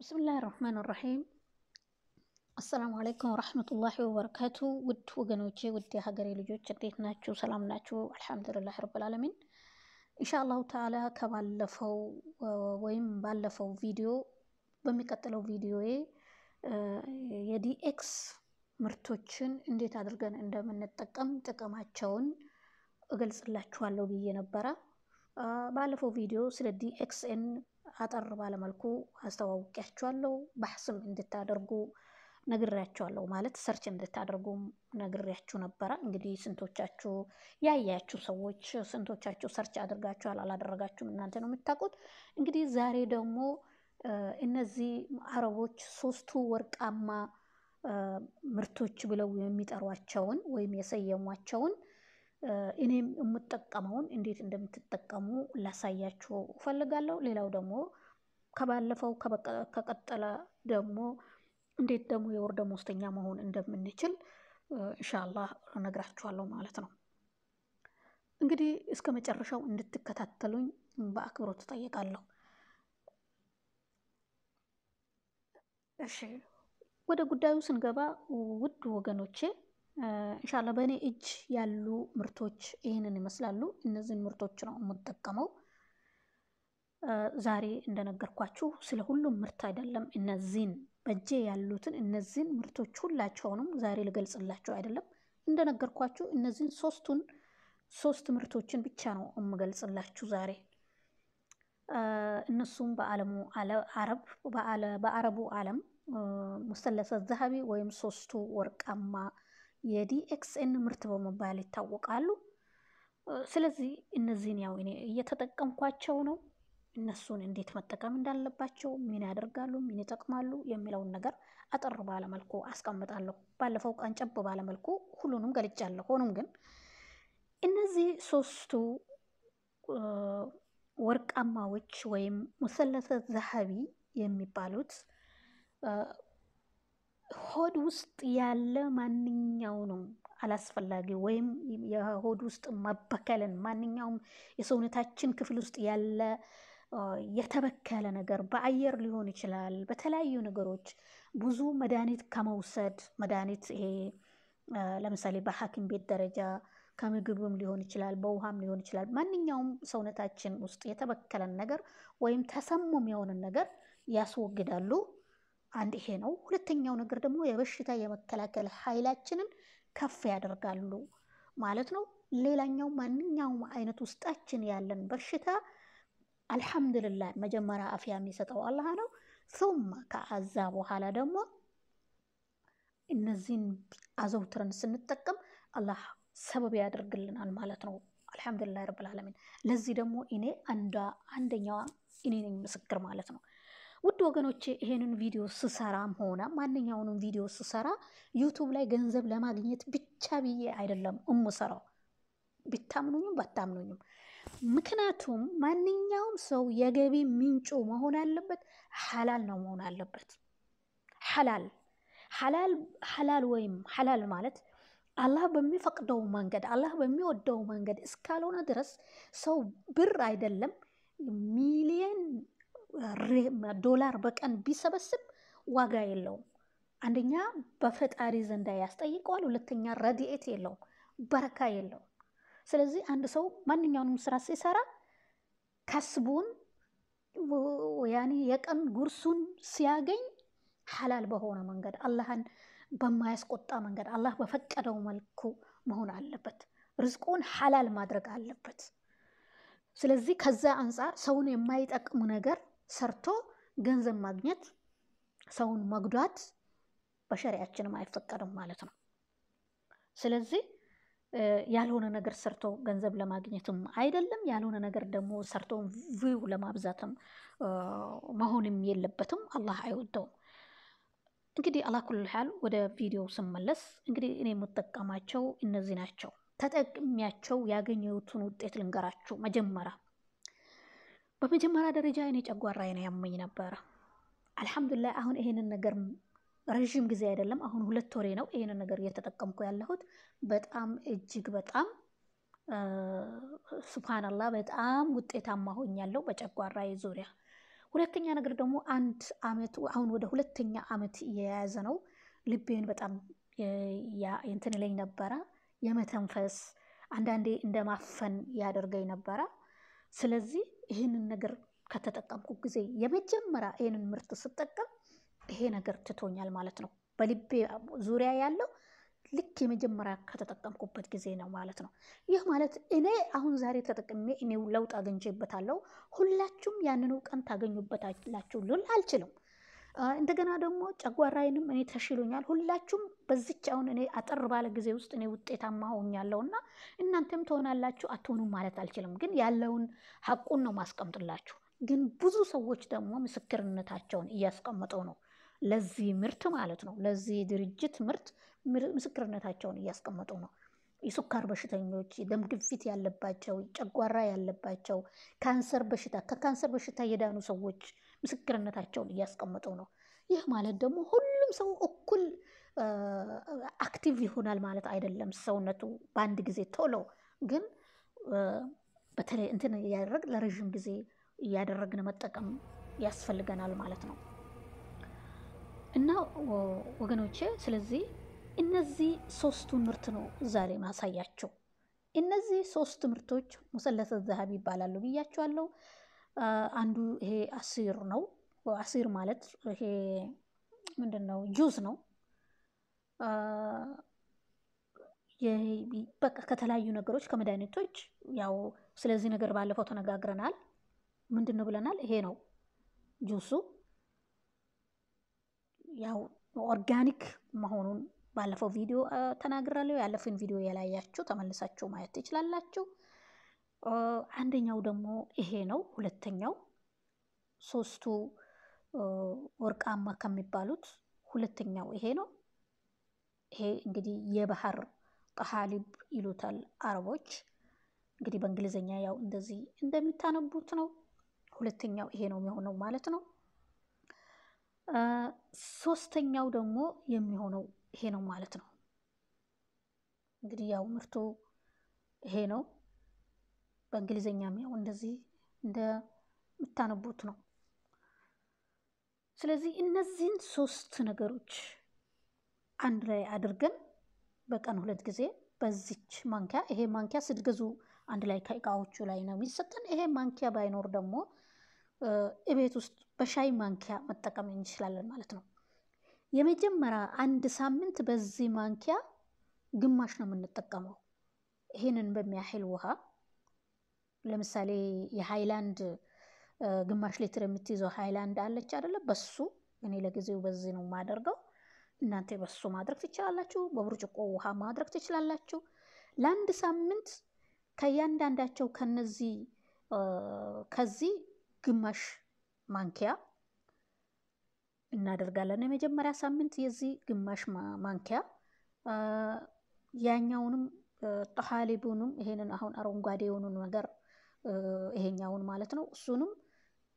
ብስምላህ ራህማን ራሒም አሰላሙ አለይኩም ወረህመቱላሂ ወበረካቱ። ውድ ወገኖቼ፣ ውድ የሀገሬ ልጆች እንዴት ናችሁ? ሰላም ናችሁ? አልሐምዱሊላህ ረብልዓለሚን። ኢንሻአላሁ ተዓላ ከባለፈው ወይም ባለፈው ቪዲዮ በሚቀጥለው ቪዲዮዬ የዲኤክስ ምርቶችን እንዴት አድርገን እንደምንጠቀም ጥቅማቸውን እገልጽላችኋለሁ ብዬ ነበረ። ባለፈው ቪዲዮ ስለ ዲኤክስኤን አጠር ባለመልኩ አስተዋውቂያቸዋለሁ። ባሕስም እንድታደርጉ ነግሬያቸዋለሁ፣ ማለት ሰርች እንድታደርጉ ነግሬያችሁ ነበረ። እንግዲህ ስንቶቻችሁ ያያችሁ ሰዎች፣ ስንቶቻችሁ ሰርች አድርጋችኋል? አላደረጋችሁም? እናንተ ነው የምታውቁት። እንግዲህ ዛሬ ደግሞ እነዚህ አረቦች ሶስቱ ወርቃማ ምርቶች ብለው የሚጠሯቸውን ወይም የሰየሟቸውን እኔም የምጠቀመውን እንዴት እንደምትጠቀሙ ላሳያችሁ እፈልጋለሁ። ሌላው ደግሞ ከባለፈው ከቀጠለ ደግሞ እንዴት ደግሞ የወር ደመወዝተኛ መሆን እንደምንችል እንሻላ ነግራችኋለሁ ማለት ነው። እንግዲህ እስከ መጨረሻው እንድትከታተሉኝ በአክብሮት እጠይቃለሁ። እሺ ወደ ጉዳዩ ስንገባ ውድ ወገኖቼ እንሻላ በእኔ እጅ ያሉ ምርቶች ይህንን ይመስላሉ። እነዚህን ምርቶች ነው የምጠቀመው። ዛሬ እንደነገርኳችሁ ስለ ሁሉም ምርት አይደለም። እነዚህን በእጄ ያሉትን እነዚህን ምርቶች ሁላቸውንም ዛሬ ልገልጽላችሁ አይደለም። እንደነገርኳችሁ እነዚህን ሶስቱን ሶስት ምርቶችን ብቻ ነው የምገልጽላችሁ ዛሬ። እነሱም በአለሙ አረብ በአረቡ ዓለም ሙስተለሰ ዘሀቢ ወይም ሶስቱ ወርቃማ የዲኤክስኤን ምርት በመባል ይታወቃሉ። ስለዚህ እነዚህን ያው እኔ እየተጠቀምኳቸው ነው። እነሱን እንዴት መጠቀም እንዳለባቸው፣ ምን ያደርጋሉ፣ ምን ይጠቅማሉ የሚለውን ነገር አጠር ባለመልኩ አስቀምጣለሁ። ባለፈው ቀን ጨብ ባለመልኩ ሁሉንም ገልጫለሁ። ሆኖም ግን እነዚህ ሶስቱ ወርቃማዎች ወይም ሙሰለተ ዘሀቢ የሚባሉት ሆድ ውስጥ ያለ ማንኛውንም አላስፈላጊ ወይም የሆድ ውስጥ መበከልን ማንኛውም የሰውነታችን ክፍል ውስጥ ያለ የተበከለ ነገር በአየር ሊሆን ይችላል። በተለያዩ ነገሮች ብዙ መድኃኒት ከመውሰድ መድኃኒት ይሄ ለምሳሌ በሐኪም ቤት ደረጃ ከምግብም ሊሆን ይችላል፣ በውሃም ሊሆን ይችላል። ማንኛውም ሰውነታችን ውስጥ የተበከለን ነገር ወይም ተሰሙም የሆነን ነገር ያስወግዳሉ። አንድ ይሄ ነው። ሁለተኛው ነገር ደግሞ የበሽታ የመከላከል ኃይላችንን ከፍ ያደርጋሉ ማለት ነው። ሌላኛው ማንኛውም አይነት ውስጣችን ያለን በሽታ አልሐምዱልላ መጀመሪያ አፍያ የሚሰጠው አላህ ነው። ሱማ ከአዛ በኋላ ደግሞ እነዚህን አዘውትረን ስንጠቀም አላህ ሰበብ ያደርግልናል ማለት ነው። አልሐምዱሊላህ ረብልዓለሚን ለዚህ ደግሞ እኔ አንደኛዋ እኔ ነኝ ምስክር ማለት ነው። ውድ ወገኖች ይሄንን ቪዲዮ ስሰራም ሆነ ማንኛውንም ቪዲዮ ስሰራ ዩቱብ ላይ ገንዘብ ለማግኘት ብቻ ብዬ አይደለም እምሰራው፣ ብታምኑኝም ባታምኑኝም። ምክንያቱም ማንኛውም ሰው የገቢ ምንጩ መሆን አለበት፣ ሐላል ነው መሆን አለበት። ሐላል ሐላል ሐላል ወይም ሐላል ማለት አላህ በሚፈቅደው መንገድ አላህ በሚወደው መንገድ እስካልሆነ ድረስ ሰው ብር አይደለም ሚሊየን ዶላር በቀን ቢሰበስብ ዋጋ የለውም። አንደኛ በፈጣሪ ዘንዳ ያስጠይቀዋል፣ ሁለተኛ ረድኤት የለውም፣ በረካ የለውም። ስለዚህ አንድ ሰው ማንኛውንም ስራ ሲሰራ ከስቡን ያኔ የቀን ጉርሱን ሲያገኝ ሐላል በሆነ መንገድ አላህን በማያስቆጣ መንገድ አላህ በፈቀደው መልኩ መሆን አለበት። ርዝቁን ሐላል ማድረግ አለበት። ስለዚህ ከዛ አንጻር ሰውን የማይጠቅሙ ነገር ሰርቶ ገንዘብ ማግኘት፣ ሰውን መጉዳት በሸሪያችንም አይፈቀድም ማለት ነው። ስለዚህ ያልሆነ ነገር ሰርቶ ገንዘብ ለማግኘትም አይደለም፣ ያልሆነ ነገር ደግሞ ሰርቶ ቪው ለማብዛትም መሆንም የለበትም። አላህ አይወደውም። እንግዲህ አላ ኩል ወደ ቪዲዮ ስመለስ እንግዲህ እኔ የምጠቀማቸው እነዚህ ናቸው። ተጠቅሚያቸው ያገኘሁትን ውጤት ልንገራችሁ መጀመሪያ በመጀመሪያ ደረጃ እኔ ነው ያመኝ ነበረ። አልሐምዱሊላህ አሁን ይሄንን ነገር ረዥም ጊዜ አይደለም፣ አሁን ሁለት ወሬ ነው ይሄንን ነገር እየተጠቀምኩ ያለሁት። በጣም እጅግ በጣም ሱብሃነላህ በጣም ውጤታማ ሆኛለሁ በጨጓራዬ ዙሪያ። ሁለተኛ ነገር ደግሞ አንድ አመት አሁን ወደ ሁለተኛ አመት እየያዘ ነው። ልቤን በጣም እንትን ይለኝ ነበረ፣ የመተንፈስ አንዳንዴ እንደማፈን ያደርገኝ ነበረ። ስለዚህ ይህንን ነገር ከተጠቀምኩ ጊዜ የመጀመሪያ ይህንን ምርት ስጠቀም ይሄ ነገር ትቶኛል ማለት ነው። በልቤ ዙሪያ ያለው ልክ የመጀመሪያ ከተጠቀምኩበት ጊዜ ነው ማለት ነው። ይህ ማለት እኔ አሁን ዛሬ ተጠቅሜ እኔው ለውጥ አግኝቼበታለሁ። ሁላችሁም ያንኑ ቀን ታገኙበታላችሁ ልል አልችልም። እንደገና ደግሞ ጨጓራዬንም እኔ ተሽሎኛል። ሁላችሁም በዚች አሁን እኔ አጠር ባለ ጊዜ ውስጥ እኔ ውጤታማ ሆኛለሁ እና እናንተም ትሆናላችሁ አትሆኑም ማለት አልችልም፣ ግን ያለውን ሀቁን ነው ማስቀምጥላችሁ። ግን ብዙ ሰዎች ደግሞ ምስክርነታቸውን እያስቀመጠው ነው ለዚህ ምርት ማለት ነው ለዚህ ድርጅት ምርት ምስክርነታቸውን እያስቀመጡ ነው። የሱካር በሽተኞች፣ የደም ግፊት ያለባቸው፣ ጨጓራ ያለባቸው፣ ካንሰር በሽታ ከካንሰር በሽታ የዳኑ ሰዎች ምስክርነታቸውን እያስቀመጡ ነው። ይህ ማለት ደግሞ ሁሉም ሰው እኩል አክቲቭ ይሆናል ማለት አይደለም። ሰውነቱ በአንድ ጊዜ ቶሎ ግን በተለይ እንትን እያደረግ ለረዥም ጊዜ እያደረግን መጠቀም ያስፈልገናል ማለት ነው እና ወገኖቼ፣ ስለዚህ እነዚህ ሶስቱ ምርት ነው ላይ ማሳያቸው። እነዚህ ሶስት ምርቶች ሙሰለሰ ዘሀብ ይባላሉ ብያቸዋለሁ። አንዱ ይሄ አሲር ነው። አሲር ማለት ይሄ ምንድን ነው? ጁስ ነው። በቃ ከተለያዩ ነገሮች ከመድኃኒቶች ያው ስለዚህ ነገር ባለፈው ተነጋግረናል። ምንድን ነው ብለናል? ይሄ ነው ጁሱ ያው ኦርጋኒክ መሆኑን ባለፈው ቪዲዮ ተናግራለሁ። ያለፈን ቪዲዮ የላያችሁ ተመልሳችሁ ማየት ትችላላችሁ። አንደኛው ደግሞ ይሄ ነው። ሁለተኛው ሶስቱ ወርቃማ ከሚባሉት ሁለተኛው ይሄ ነው። ይሄ እንግዲህ የባህር ጠሃሊብ ይሉታል አረቦች። እንግዲህ በእንግሊዝኛ ያው እንደዚህ እንደሚታነቡት ነው። ሁለተኛው ይሄ ነው የሚሆነው ማለት ነው። ሶስተኛው ደግሞ የሚሆነው ይሄ ነው ማለት ነው። እንግዲህ ያው ምርቱ ይሄ ነው። በእንግሊዝኛም ያው እንደዚህ እንደምታነቡት ነው። ስለዚህ እነዚህን ሶስት ነገሮች አንድ ላይ አድርገን በቀን ሁለት ጊዜ በዚች ማንኪያ ይሄ ማንኪያ ስትገዙ አንድ ላይ ከእቃዎቹ ላይ ነው የሚሰጠን። ይሄ ማንኪያ ባይኖር ደግሞ እቤት ውስጥ በሻይ ማንኪያ መጠቀም እንችላለን ማለት ነው። የመጀመሪያ አንድ ሳምንት በዚህ ማንኪያ ግማሽ ነው የምንጠቀመው። ይህንን በሚያህል ውሃ ለምሳሌ የሃይላንድ ግማሽ ሊትር የምትይዘው ሃይላንድ አለች አደለ? በሱ እኔ ለጊዜው በዚህ ነው የማደርገው። እናንተ በሱ ማድረግ ትችላላችሁ። በብርጭቆ ውሃ ማድረግ ትችላላችሁ። ለአንድ ሳምንት ከእያንዳንዳቸው ከነዚህ ከዚህ ግማሽ ማንኪያ እናደርጋለን። የመጀመሪያ ሳምንት የዚህ ግማሽ ማንኪያ ያኛውንም ጠሃሊቡንም ይሄንን አሁን አረንጓዴ የሆኑን ነገር ይሄኛውን ማለት ነው። እሱንም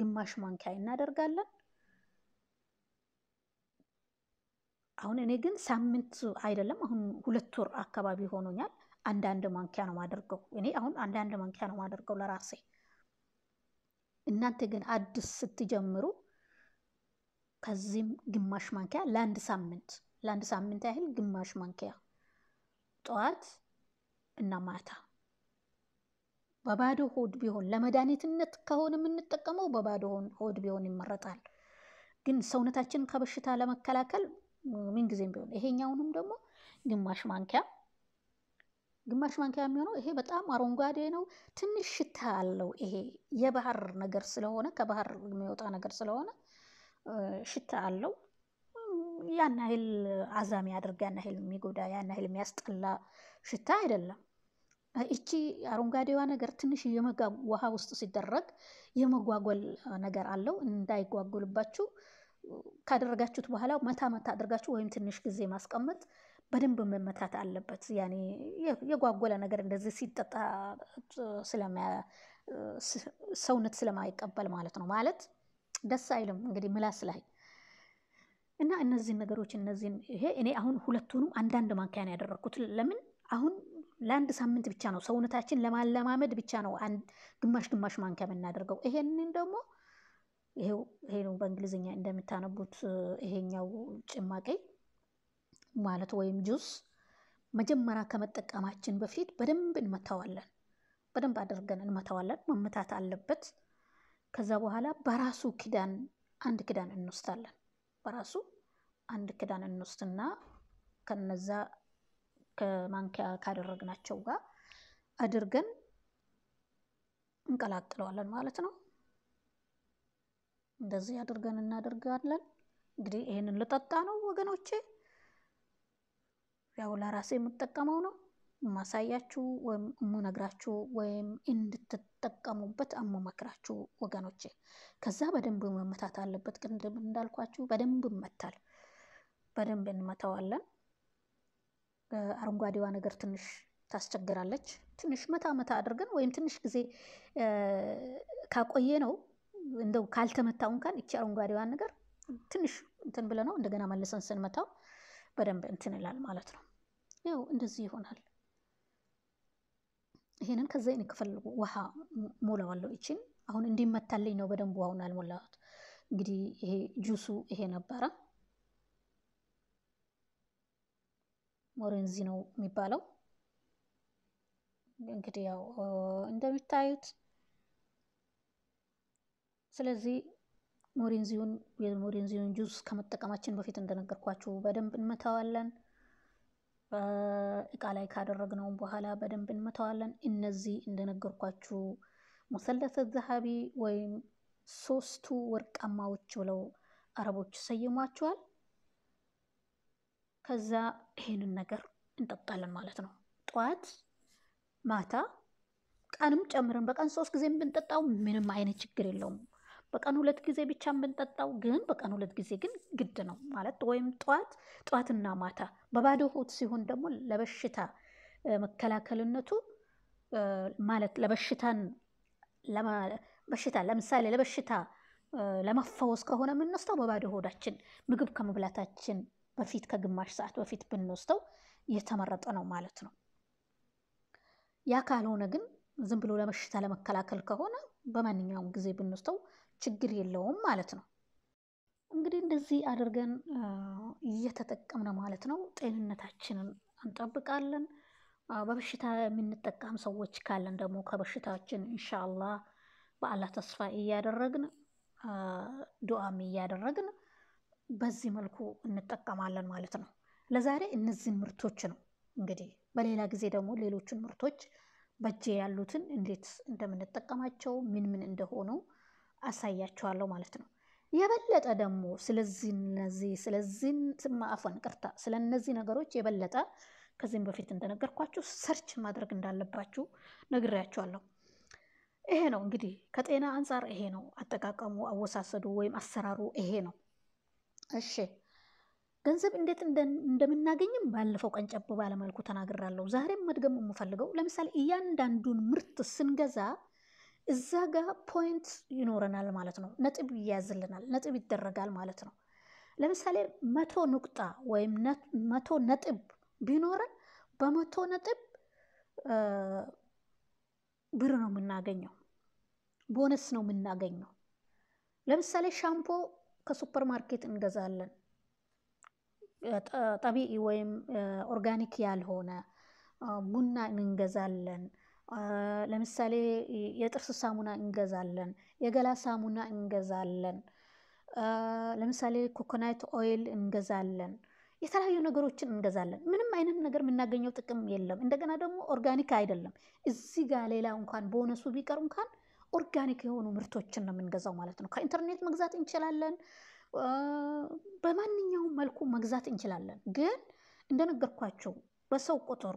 ግማሽ ማንኪያ እናደርጋለን። አሁን እኔ ግን ሳምንት አይደለም፣ አሁን ሁለት ወር አካባቢ ሆኖኛል። አንዳንድ ማንኪያ ነው ማደርገው እኔ አሁን አንዳንድ ማንኪያ ነው ማደርገው ለራሴ። እናንተ ግን አዲስ ስትጀምሩ ከዚህም ግማሽ ማንኪያ ለአንድ ሳምንት ለአንድ ሳምንት ያህል ግማሽ ማንኪያ ጠዋት እና ማታ በባዶ ሆድ ቢሆን ለመድኃኒትነት ከሆነ የምንጠቀመው በባዶ ሆድ ቢሆን ይመረጣል። ግን ሰውነታችን ከበሽታ ለመከላከል ምንጊዜም ቢሆን ይሄኛውንም ደግሞ ግማሽ ማንኪያ ግማሽ ማንኪያ የሚሆነው ይሄ በጣም አረንጓዴ ነው። ትንሽ ሽታ አለው። ይሄ የባህር ነገር ስለሆነ ከባህር የሚወጣ ነገር ስለሆነ ሽታ አለው። ያን ያህል አዛሚ አድርግ፣ ያን ያህል የሚጎዳ፣ ያን ያህል የሚያስጠላ ሽታ አይደለም። እቺ አረንጓዴዋ ነገር ትንሽ ውሃ ውስጥ ሲደረግ የመጓጎል ነገር አለው። እንዳይጓጎልባችሁ ካደረጋችሁት በኋላ መታ መታ አድርጋችሁ ወይም ትንሽ ጊዜ ማስቀመጥ በደንብ መመታት አለበት። ያኔ የጓጎለ ነገር እንደዚህ ሲጠጣ ሰውነት ስለማይቀበል ማለት ነው። ማለት ደስ አይልም እንግዲህ ምላስ ላይ እና እነዚህን ነገሮች እነዚህን ይሄ እኔ አሁን ሁለቱንም አንዳንድ ማንኪያን ያደረግኩት። ለምን አሁን ለአንድ ሳምንት ብቻ ነው ሰውነታችን ለማለማመድ ብቻ ነው ግማሽ ግማሽ ማንኪያ የምናደርገው። ይሄንን ደግሞ ይሄው ይሄ ነው በእንግሊዝኛ እንደምታነቡት ይሄኛው ጭማቂ ማለት ወይም ጁስ መጀመሪያ ከመጠቀማችን በፊት በደንብ እንመታዋለን። በደንብ አድርገን እንመታዋለን። መመታት አለበት። ከዛ በኋላ በራሱ ክዳን አንድ ክዳን እንወስዳለን። በራሱ አንድ ክዳን እንወስድና ከነዛ ከማንኪያ ካደረግናቸው ጋር አድርገን እንቀላቅለዋለን ማለት ነው። እንደዚህ አድርገን እናደርጋለን። እንግዲህ ይህንን ልጠጣ ነው ወገኖቼ፣ ያው ለራሴ የምጠቀመው ነው ማሳያችሁ ወይም እምነግራችሁ ወይም እንድትጠቀሙበት እምመክራችሁ ወገኖቼ። ከዛ በደንብ መመታት አለበት። ቅንድም እንዳልኳችሁ በደንብ መታል፣ በደንብ እንመታዋለን። አረንጓዴዋ ነገር ትንሽ ታስቸግራለች። ትንሽ መታ መታ አድርገን ወይም ትንሽ ጊዜ ካቆየ ነው እንደው ካልተመታው እንኳን እቺ አረንጓዴዋን ነገር ትንሽ እንትን ብለ ነው እንደገና መልሰን ስንመታው በደንብ እንትን ይላል ማለት ነው። ያው እንደዚህ ይሆናል። ይሄንን ከዛ እኔ ክፈልጉ ውሃ ሞላዋለሁ። ይችን አሁን እንዲመታልኝ ነው በደንብ ውሃውን አልሞላሁት። እንግዲህ ይሄ ጁሱ ይሄ ነበረ። ሞሬንዚ ነው የሚባለው። እንግዲህ ያው እንደሚታዩት ስለዚህ ሞሪንዚውን የሞሪንዚውን ጁስ ከመጠቀማችን በፊት እንደነገርኳችሁ በደንብ እንመታዋለን። እቃ ላይ ካደረግነው በኋላ በደንብ እንመታዋለን። እነዚህ እንደነገርኳችሁ ሙሰለሰ ዘሃቢ ወይም ሶስቱ ወርቃማዎች ብለው አረቦች ሰይሟቸዋል። ከዛ ይሄንን ነገር እንጠጣለን ማለት ነው። ጠዋት ማታ ቀንም ጨምረን በቀን ሶስት ጊዜ ብንጠጣው ምንም አይነት ችግር የለውም። በቀን ሁለት ጊዜ ብቻ ብንጠጣው ግን በቀን ሁለት ጊዜ ግን ግድ ነው ማለት ወይም ጠዋት ጠዋትና ማታ በባዶ ሆድ ሲሆን ደግሞ ለበሽታ መከላከልነቱ ማለት ለበሽታን በሽታ ለምሳሌ ለበሽታ ለመፈወስ ከሆነ የምንወስደው በባዶ ሆዳችን ምግብ ከመብላታችን በፊት ከግማሽ ሰዓት በፊት ብንወስደው እየተመረጠ ነው ማለት ነው። ያ ካልሆነ ግን ዝም ብሎ ለበሽታ ለመከላከል ከሆነ በማንኛውም ጊዜ ብንወስደው ችግር የለውም ማለት ነው። እንግዲህ እንደዚህ አድርገን እየተጠቀምን ማለት ነው ጤንነታችንን እንጠብቃለን። በበሽታ የምንጠቃም ሰዎች ካለን ደግሞ ከበሽታችን እንሻላ በአላህ ተስፋ እያደረግን ዱዓም እያደረግን በዚህ መልኩ እንጠቀማለን ማለት ነው። ለዛሬ እነዚህን ምርቶች ነው እንግዲህ በሌላ ጊዜ ደግሞ ሌሎችን ምርቶች በእጄ ያሉትን እንዴት እንደምንጠቀማቸው ምን ምን እንደሆኑ አሳያቸዋለሁ ማለት ነው። የበለጠ ደግሞ ስለዚህ እነዚህ ስለዚህ ማአፈን ቅርታ ስለ እነዚህ ነገሮች የበለጠ ከዚህም በፊት እንደነገርኳችሁ ሰርች ማድረግ እንዳለባችሁ ነግሬያችኋለሁ። ይሄ ነው እንግዲህ ከጤና አንጻር ይሄ ነው አጠቃቀሙ፣ አወሳሰዱ ወይም አሰራሩ ይሄ ነው። እሺ ገንዘብ እንዴት እንደምናገኝም ባለፈው ቀን ጨብ ባለመልኩ ተናግራለሁ። ዛሬም መድገም የምፈልገው ለምሳሌ እያንዳንዱን ምርት ስንገዛ እዛ ጋር ፖይንት ይኖረናል ማለት ነው። ነጥብ ይያዝልናል፣ ነጥብ ይደረጋል ማለት ነው። ለምሳሌ መቶ ንቁጣ ወይም መቶ ነጥብ ቢኖረን በመቶ ነጥብ ብር ነው የምናገኘው፣ ቦነስ ነው የምናገኘው። ለምሳሌ ሻምፖ ከሱፐር ማርኬት እንገዛለን። ጠቢ ወይም ኦርጋኒክ ያልሆነ ቡና እንገዛለን። ለምሳሌ የጥርስ ሳሙና እንገዛለን፣ የገላ ሳሙና እንገዛለን። ለምሳሌ ኮኮናይት ኦይል እንገዛለን። የተለያዩ ነገሮችን እንገዛለን። ምንም አይነት ነገር የምናገኘው ጥቅም የለም። እንደገና ደግሞ ኦርጋኒክ አይደለም። እዚህ ጋር ሌላ እንኳን ቦነሱ ቢቀር እንኳን ኦርጋኒክ የሆኑ ምርቶችን ነው የምንገዛው ማለት ነው። ከኢንተርኔት መግዛት እንችላለን፣ በማንኛውም መልኩ መግዛት እንችላለን። ግን እንደነገርኳቸው በሰው ቁጥር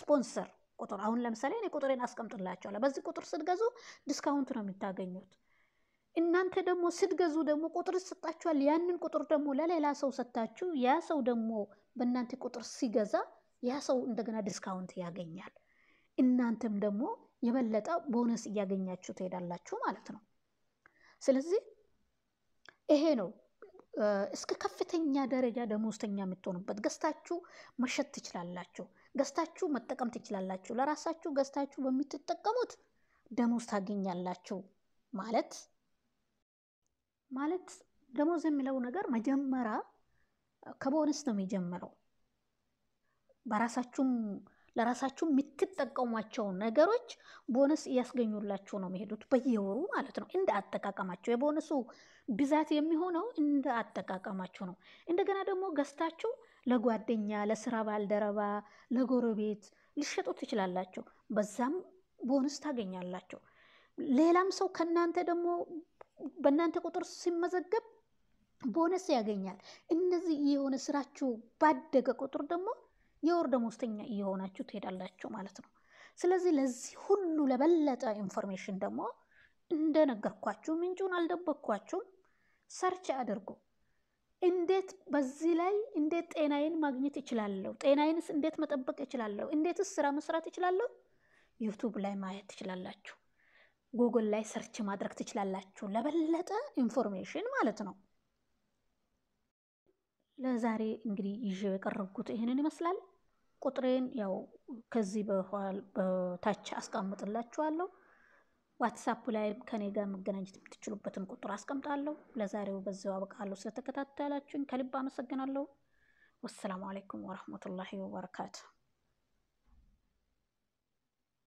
ስፖንሰር ቁጥር አሁን ለምሳሌ እኔ ቁጥሬን አስቀምጥላቸዋለሁ። በዚህ ቁጥር ስትገዙ ዲስካውንት ነው የምታገኙት። እናንተ ደግሞ ስትገዙ ደግሞ ቁጥር ይሰጣችኋል። ያንን ቁጥር ደግሞ ለሌላ ሰው ሰታችሁ ያ ሰው ደግሞ በእናንተ ቁጥር ሲገዛ ያ ሰው እንደገና ዲስካውንት ያገኛል። እናንተም ደግሞ የበለጠ ቦነስ እያገኛችሁ ትሄዳላችሁ ማለት ነው። ስለዚህ ይሄ ነው እስከ ከፍተኛ ደረጃ ደሞዝተኛ የምትሆኑበት። ገዝታችሁ መሸጥ ትችላላችሁ፣ ገዝታችሁ መጠቀም ትችላላችሁ። ለራሳችሁ ገዝታችሁ በምትጠቀሙት ደሞዝ ታገኛላችሁ ማለት ማለት ደሞዝ የሚለው ነገር መጀመሪያ ከቦነስ ነው የሚጀምረው በራሳችሁም ለራሳችሁ የምትጠቀሟቸው ነገሮች ቦነስ እያስገኙላችሁ ነው የሚሄዱት በየወሩ ማለት ነው። እንደ አጠቃቀማቸው የቦነሱ ብዛት የሚሆነው እንደ አጠቃቀማችሁ ነው። እንደገና ደግሞ ገዝታችሁ ለጓደኛ፣ ለስራ ባልደረባ፣ ለጎረቤት ሊሸጡ ትችላላችሁ። በዛም ቦነስ ታገኛላችሁ። ሌላም ሰው ከእናንተ ደግሞ በእናንተ ቁጥር ሲመዘገብ ቦነስ ያገኛል። እነዚህ የሆነ ስራችሁ ባደገ ቁጥር ደግሞ የወር ደሞዝተኛ እየሆናችሁ ትሄዳላችሁ ማለት ነው። ስለዚህ ለዚህ ሁሉ ለበለጠ ኢንፎርሜሽን ደግሞ እንደነገርኳችሁ ምንጩን አልደበኳችሁም ሰርች አድርጉ። እንዴት በዚህ ላይ እንዴት ጤናዬን ማግኘት እችላለሁ? ጤናዬንስ እንዴት መጠበቅ እችላለሁ? እንዴትስ ስራ መስራት እችላለሁ? ዩቱብ ላይ ማየት ትችላላችሁ። ጉግል ላይ ሰርች ማድረግ ትችላላችሁ። ለበለጠ ኢንፎርሜሽን ማለት ነው። ለዛሬ እንግዲህ ይዤው የቀረብኩት ይህንን ይመስላል። ቁጥሬን ያው ከዚህ በታች አስቀምጥላችኋለሁ። ዋትሳፕ ላይ ከኔ ጋር መገናኘት የምትችሉበትን ቁጥር አስቀምጣለሁ። ለዛሬው በዚያው አበቃለሁ። ስለተከታተላችሁኝ ከልብ አመሰግናለሁ። ወሰላሙ አሌይኩም ወረህመቱላሂ ወበረካቱ።